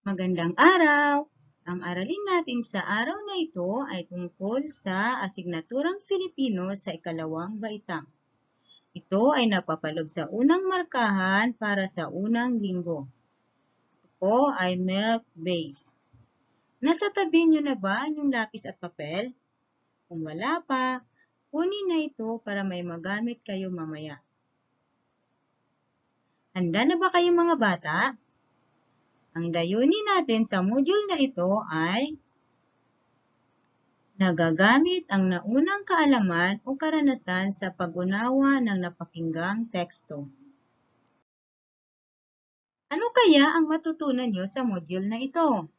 Magandang araw! Ang aralin natin sa araw na ito ay tungkol sa asignaturang Filipino sa ikalawang baitang. Ito ay napapalob sa unang markahan para sa unang linggo. Ito ay milk base. Nasa tabi nyo na ba yung lapis at papel? Kung wala pa, kunin na ito para may magamit kayo mamaya. Handa na ba kayo mga bata? Ang layunin natin sa module na ito ay nagagamit ang naunang kaalaman o karanasan sa pag-unawa ng napakinggang teksto. Ano kaya ang matutunan nyo sa module na ito?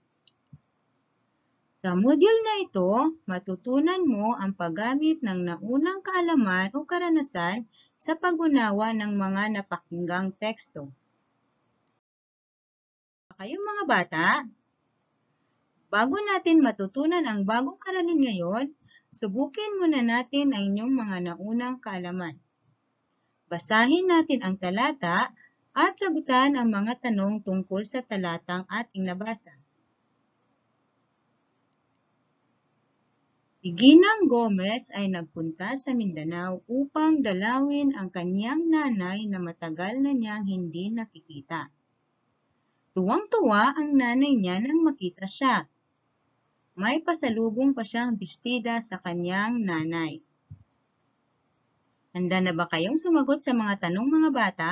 Sa module na ito, matutunan mo ang paggamit ng naunang kaalaman o karanasan sa pag-unawa ng mga napakinggang teksto. Kayong ah, mga bata, bago natin matutunan ang bagong aralin ngayon, subukin muna natin ang inyong mga naunang kaalaman. Basahin natin ang talata at sagutan ang mga tanong tungkol sa talatang ating nabasa. Si Ginang Gomez ay nagpunta sa Mindanao upang dalawin ang kanyang nanay na matagal na niyang hindi nakikita. Tuwang-tuwa ang nanay niya nang makita siya. May pasalubong pa siyang bistida sa kanyang nanay. Handa na ba kayong sumagot sa mga tanong mga bata?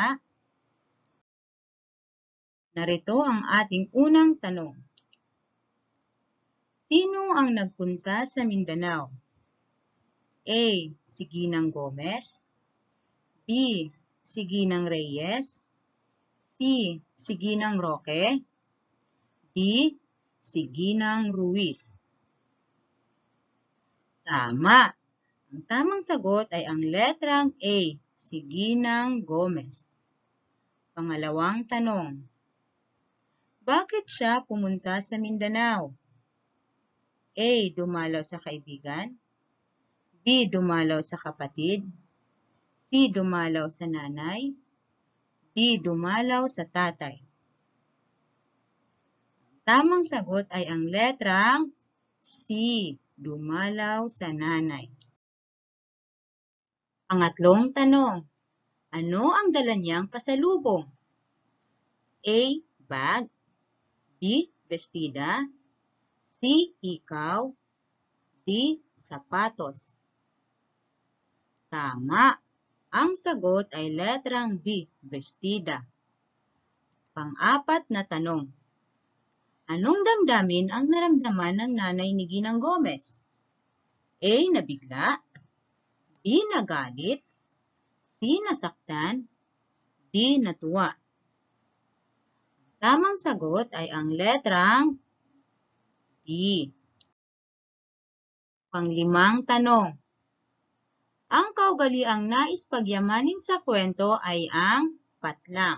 Narito ang ating unang tanong. Sino ang nagpunta sa Mindanao? A. Si Ginang Gomez B. Si Ginang Reyes C. Si Ginang Roque. D. Si Ginang Ruiz. Tama. Ang tamang sagot ay ang letrang A. Si Ginang Gomez. Pangalawang tanong. Bakit siya pumunta sa Mindanao? A. Dumalaw sa kaibigan. B. Dumalaw sa kapatid. C. Dumalaw sa nanay. Di dumalaw sa tatay. Tamang sagot ay ang letrang C. Dumalaw sa nanay. Pangatlong tanong, ano ang dala niyang pasalubong? A. Bag B. Bestida C. Ikaw D. Sapatos Tama! Ang sagot ay letrang B, vestida. Pang-apat na tanong. Anong damdamin ang naramdaman ng nanay ni Ginang Gomez? A. Nabigla B. Nagalit C. Nasaktan D. Natuwa Tamang sagot ay ang letrang D. Panglimang tanong. Ang kaugaliang nais pagyamanin sa kwento ay ang patlang.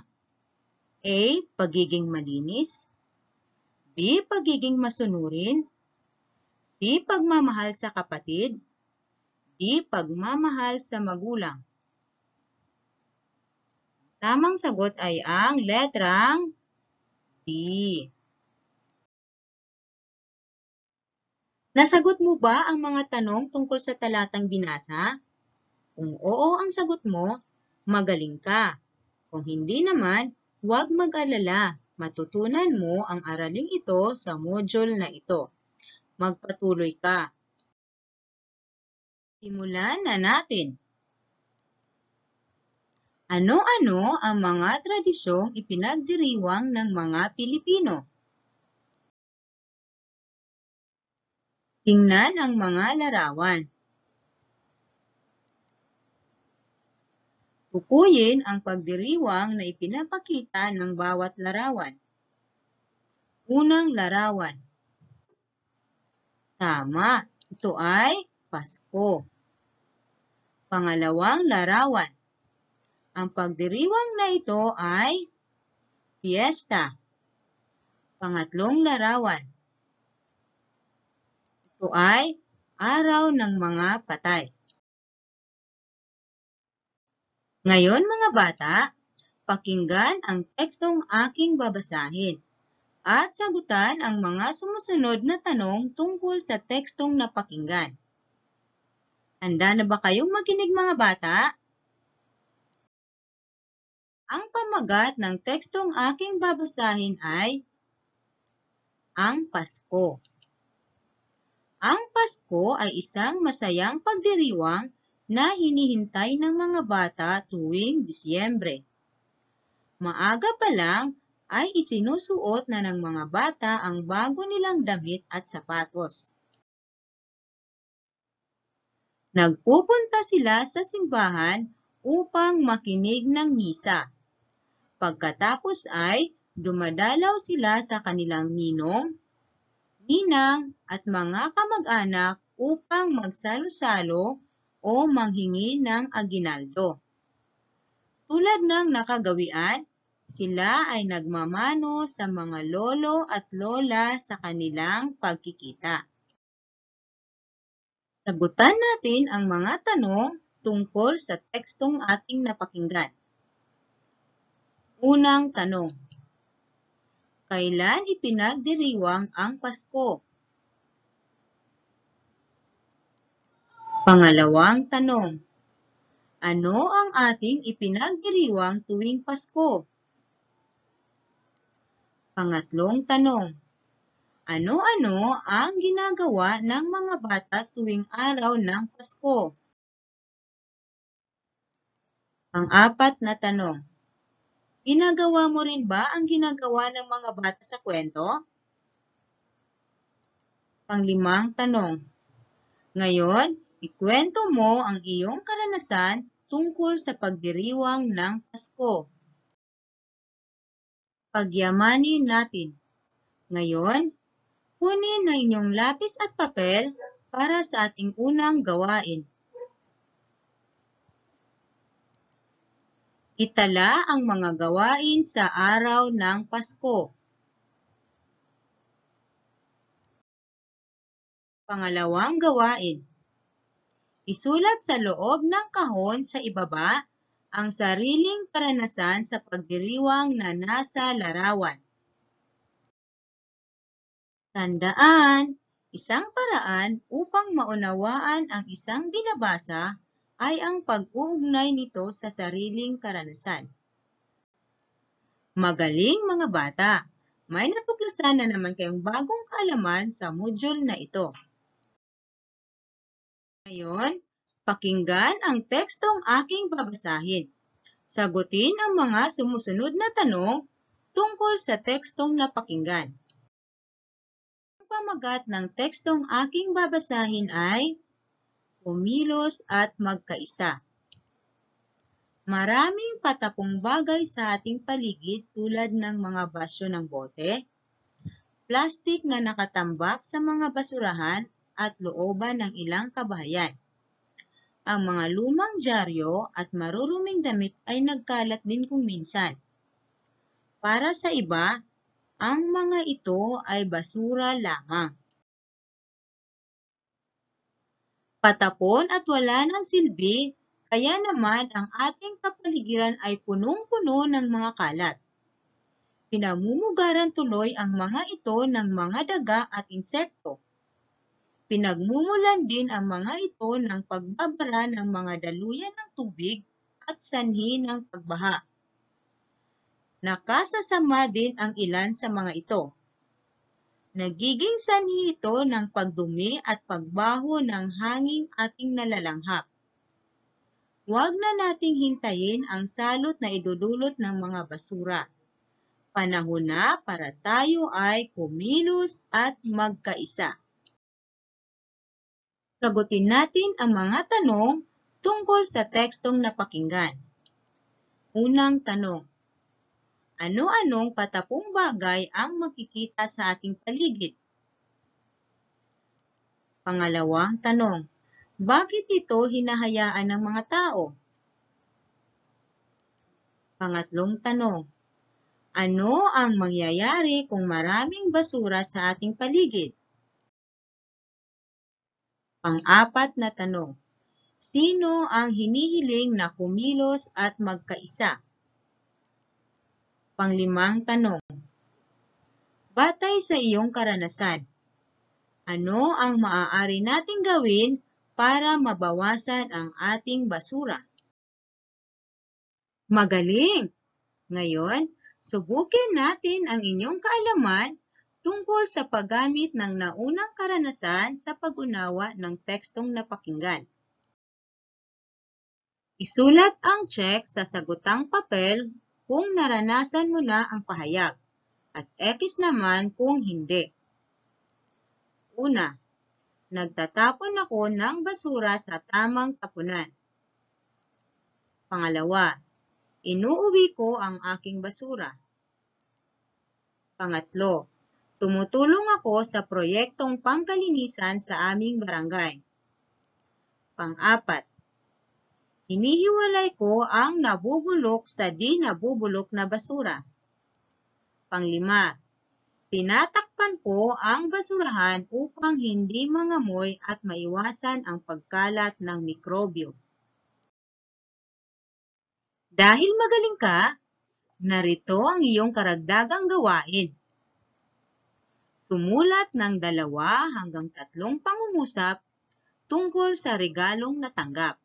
A. Pagiging malinis. B. Pagiging masunurin. C. Pagmamahal sa kapatid. D. Pagmamahal sa magulang. Tamang sagot ay ang letrang D. Nasagot mo ba ang mga tanong tungkol sa talatang binasa? Kung oo ang sagot mo, magaling ka. Kung hindi naman, huwag mag-alala. Matutunan mo ang araling ito sa module na ito. Magpatuloy ka. Simulan na natin. Ano-ano ang mga tradisyong ipinagdiriwang ng mga Pilipino? Tingnan ang mga larawan. Tukuyin ang pagdiriwang na ipinapakita ng bawat larawan. Unang larawan. Tama, ito ay Pasko. Pangalawang larawan. Ang pagdiriwang na ito ay Fiesta. Pangatlong larawan. Ito ay Araw ng mga Patay. Ngayon mga bata, pakinggan ang tekstong aking babasahin at sagutan ang mga sumusunod na tanong tungkol sa tekstong napakinggan. Handa na ba kayong makinig mga bata? Ang pamagat ng tekstong aking babasahin ay Ang Pasko. Ang Pasko ay isang masayang pagdiriwang na hinihintay ng mga bata tuwing Disyembre. Maaga pa lang ay isinusuot na ng mga bata ang bago nilang damit at sapatos. Nagpupunta sila sa simbahan upang makinig ng misa. Pagkatapos ay dumadalaw sila sa kanilang ninong, ninang at mga kamag-anak upang magsalo-salo o manghingi ng aginaldo. Tulad ng nakagawian, sila ay nagmamano sa mga lolo at lola sa kanilang pagkikita. Sagutan natin ang mga tanong tungkol sa tekstong ating napakinggan. Unang tanong. Kailan ipinagdiriwang ang Pasko? Pangalawang tanong, ano ang ating ipinagdiriwang tuwing Pasko? Pangatlong tanong, ano-ano ang ginagawa ng mga bata tuwing araw ng Pasko? Pang-apat na tanong, ginagawa mo rin ba ang ginagawa ng mga bata sa kwento? Panglimang tanong, ngayon, Ikwento mo ang iyong karanasan tungkol sa pagdiriwang ng Pasko. Pagyamanin natin. Ngayon, kunin na inyong lapis at papel para sa ating unang gawain. Itala ang mga gawain sa araw ng Pasko. Pangalawang gawain Isulat sa loob ng kahon sa ibaba ang sariling karanasan sa pagdiriwang na nasa larawan. Tandaan, isang paraan upang maunawaan ang isang binabasa ay ang pag-uugnay nito sa sariling karanasan. Magaling mga bata! May natuklasan na naman kayong bagong kaalaman sa module na ito. Ngayon, pakinggan ang tekstong aking babasahin. Sagutin ang mga sumusunod na tanong tungkol sa tekstong napakinggan. Ang pamagat ng tekstong aking babasahin ay Kumilos at Magkaisa. Maraming patapong bagay sa ating paligid tulad ng mga basyo ng bote, plastik na nakatambak sa mga basurahan at looban ng ilang kabayan. Ang mga lumang dyaryo at maruruming damit ay nagkalat din kung minsan. Para sa iba, ang mga ito ay basura lamang. Patapon at wala ng silbi, kaya naman ang ating kapaligiran ay punong-puno ng mga kalat pinamumugaran tuloy ang mga ito ng mga daga at insekto. Pinagmumulan din ang mga ito ng pagbabara ng mga daluyan ng tubig at sanhi ng pagbaha. Nakasasama din ang ilan sa mga ito. Nagiging sanhi ito ng pagdumi at pagbaho ng hanging ating nalalanghap. Huwag na nating hintayin ang salot na idudulot ng mga basura. Panahon na para tayo ay kumilos at magkaisa sagutin natin ang mga tanong tungkol sa tekstong napakinggan. Unang tanong, ano-anong patapong bagay ang makikita sa ating paligid? Pangalawang tanong, bakit ito hinahayaan ng mga tao? Pangatlong tanong, ano ang mangyayari kung maraming basura sa ating paligid? Pang-apat na tanong. Sino ang hinihiling na kumilos at magkaisa? Panglimang tanong. Batay sa iyong karanasan, ano ang maaari nating gawin para mabawasan ang ating basura? Magaling! Ngayon, subukin natin ang inyong kaalaman tungkol sa paggamit ng naunang karanasan sa pag-unawa ng tekstong napakinggan. Isulat ang check sa sagutang papel kung naranasan mo na ang pahayag at X naman kung hindi. Una, nagtatapon ako ng basura sa tamang tapunan. Pangalawa, inuuwi ko ang aking basura. Pangatlo, Tumutulong ako sa proyektong pangkalinisan sa aming barangay. Pang-apat, hinihiwalay ko ang nabubulok sa di nabubulok na basura. pang Panglima, tinatakpan ko ang basurahan upang hindi mangamoy at maiwasan ang pagkalat ng mikrobyo. Dahil magaling ka, narito ang iyong karagdagang gawain. Sumulat ng dalawa hanggang tatlong pangungusap tungkol sa regalong natanggap.